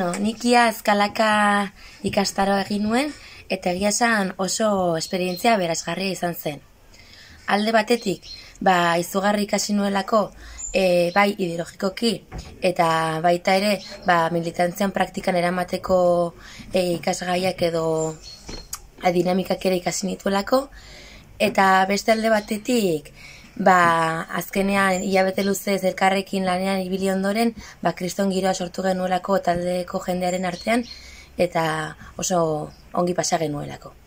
No, nikia eskalaka ikastaro egin nuen, eta egia oso esperientzia berazgarria izan zen. Alde batetik, ba, izugarri ikasi nuelako, e, bai ideologikoki, eta baita ere, ba, militantzian praktikan eramateko e, ikasgaiak edo dinamikak ere ikasi nituelako, eta beste alde batetik, ba, azkenean hilabete luze elkarrekin lanean ibili ondoren, ba, kriston giroa sortu genuelako taldeko jendearen artean, eta oso ongi pasa genuelako.